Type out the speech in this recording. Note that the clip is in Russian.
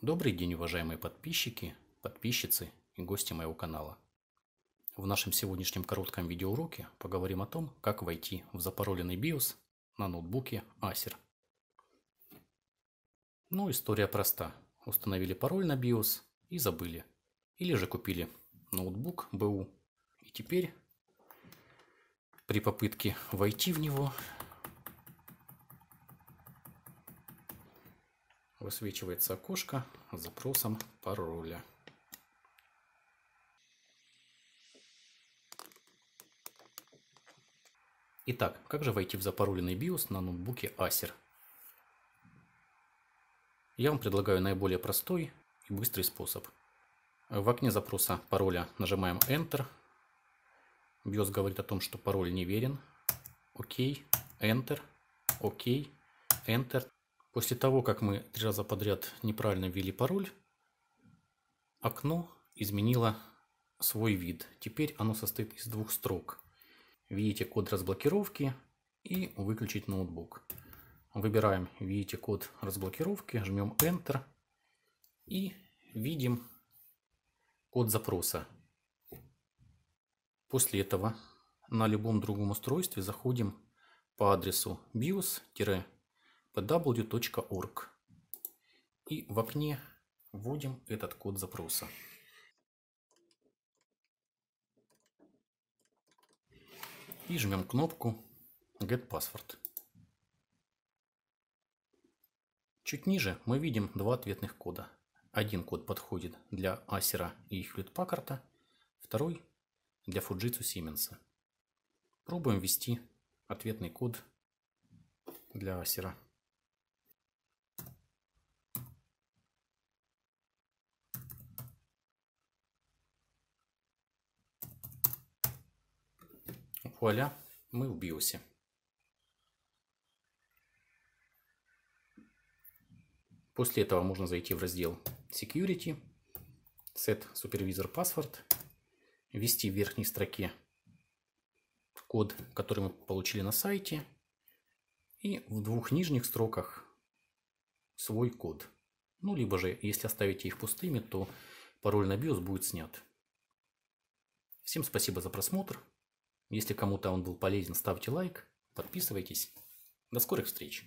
Добрый день, уважаемые подписчики, подписчицы и гости моего канала. В нашем сегодняшнем коротком видеоуроке поговорим о том, как войти в запароленный BIOS на ноутбуке Acer. Ну, история проста. Установили пароль на BIOS и забыли. Или же купили ноутбук БУ. И теперь при попытке войти в него высвечивается окошко с запросом пароля. Итак, как же войти в запароленный BIOS на ноутбуке Acer? Я вам предлагаю наиболее простой и быстрый способ. В окне запроса пароля нажимаем Enter. BIOS говорит о том, что пароль неверен. Окей, Enter, Окей, Enter. После того, как мы три раза подряд неправильно ввели пароль, окно изменило свой вид. Теперь оно состоит из двух строк. Видите код разблокировки и выключить ноутбук. Выбираем, видите код разблокировки, жмем Enter и видим код запроса. После этого на любом другом устройстве заходим по адресу bios pw.org. И в окне вводим этот код запроса. И жмем кнопку Get Password. Чуть ниже мы видим два ответных кода. Один код подходит для Асера и Hewlett Packard, второй для Fujitsu Siemens. Пробуем ввести ответный код для Асера. вуаля, мы в биосе. После этого можно зайти в раздел Security, Set Supervisor Password, ввести в верхней строке код, который мы получили на сайте, и в двух нижних строках свой код. Ну, либо же, если оставите их пустыми, то пароль на BIOS будет снят. Всем спасибо за просмотр. Если кому-то он был полезен, ставьте лайк, подписывайтесь. До скорых встреч!